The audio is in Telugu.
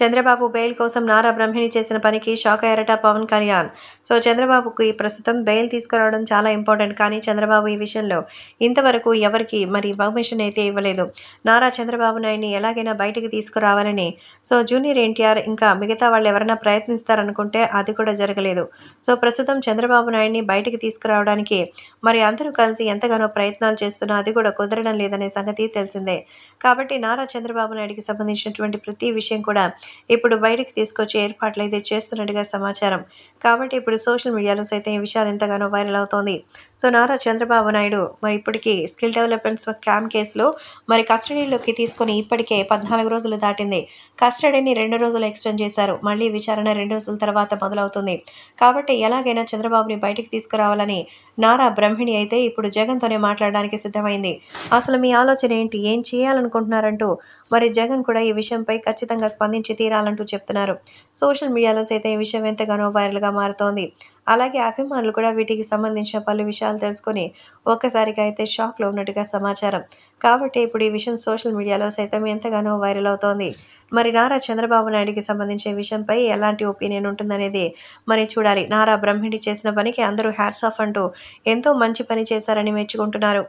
చంద్రబాబు బెయిల్ కోసం నారా బ్రహ్మిణి చేసిన పనికి షాక్ అయ్యారట పవన్ కళ్యాణ్ సో చంద్రబాబుకి ప్రస్తుతం బెయిల్ తీసుకురావడం చాలా ఇంపార్టెంట్ కానీ చంద్రబాబు ఈ విషయంలో ఇంతవరకు ఎవరికి మరి పర్మిషన్ అయితే ఇవ్వలేదు నారా చంద్రబాబు నాయుడిని ఎలాగైనా బయటకు తీసుకురావాలని సో జూనియర్ ఎన్టీఆర్ ఇంకా మిగతా వాళ్ళు ఎవరైనా ప్రయత్నిస్తారనుకుంటే అది కూడా జరగలేదు సో ప్రస్తుతం చంద్రబాబు నాయుడిని బయటకు తీసుకురావడానికి మరి అందరూ కలిసి ఎంతగానో ప్రయత్నాలు చేస్తున్నా అది కూడా కుదరడం లేదనే సంగతి తెలిసిందే కాబట్టి నారా చంద్రబాబు నాయుడికి సంబంధించినటువంటి ప్రతి విషయం కూడా ఇప్పుడు బయటకు తీసుకొచ్చే ఏర్పాట్లు అయితే చేస్తున్నట్టుగా సమాచారం కాబట్టి ఇప్పుడు సోషల్ మీడియాలో సైతం ఈ విషయాలు ఎంతగానో వైరల్ అవుతోంది సో నారా చంద్రబాబు నాయుడు మరి ఇప్పటికీ స్కిల్ డెవలప్మెంట్స్ క్యాంప్ కేసులో మరి కస్టడీలోకి తీసుకొని ఇప్పటికే పద్నాలుగు రోజులు దాటింది కస్టడీని రెండు రోజులు ఎక్స్టెండ్ చేశారు మళ్ళీ విచారణ రెండు రోజుల తర్వాత మొదలవుతుంది కాబట్టి ఎలాగైనా చంద్రబాబుని బయటకు తీసుకురావాలని నారా బ్రహ్మిణి అయితే ఇప్పుడు జగన్తోనే మాట్లాడడానికి సిద్ధమైంది అసలు మీ ఆలోచన ఏంటి ఏం చేయాలనుకుంటున్నారంటూ మరి జగన్ కూడా ఈ విషయంపై ఖచ్చితంగా స్పందించి తీరాలంటూ చెప్తున్నారు సోషల్ మీడియాలో సైతం ఈ విషయం ఎంతగానో వైరల్గా మారుతోంది అలాగే అభిమానులు కూడా వీటికి సంబంధించిన పలు విషయాలు తెలుసుకుని ఒక్కసారిగా అయితే షాక్లో ఉన్నట్టుగా సమాచారం కాబట్టి ఇప్పుడు ఈ విషయం సోషల్ మీడియాలో సైతం ఎంతగానో వైరల్ అవుతోంది మరి నారా చంద్రబాబు నాయుడికి సంబంధించిన విషయంపై ఎలాంటి ఒపీనియన్ ఉంటుందనేది మరి చూడాలి నారా బ్రహ్మిడి చేసిన పనికి అందరూ హ్యాట్స్ ఆఫ్ అంటూ ఎంతో మంచి పని చేశారని మెచ్చుకుంటున్నారు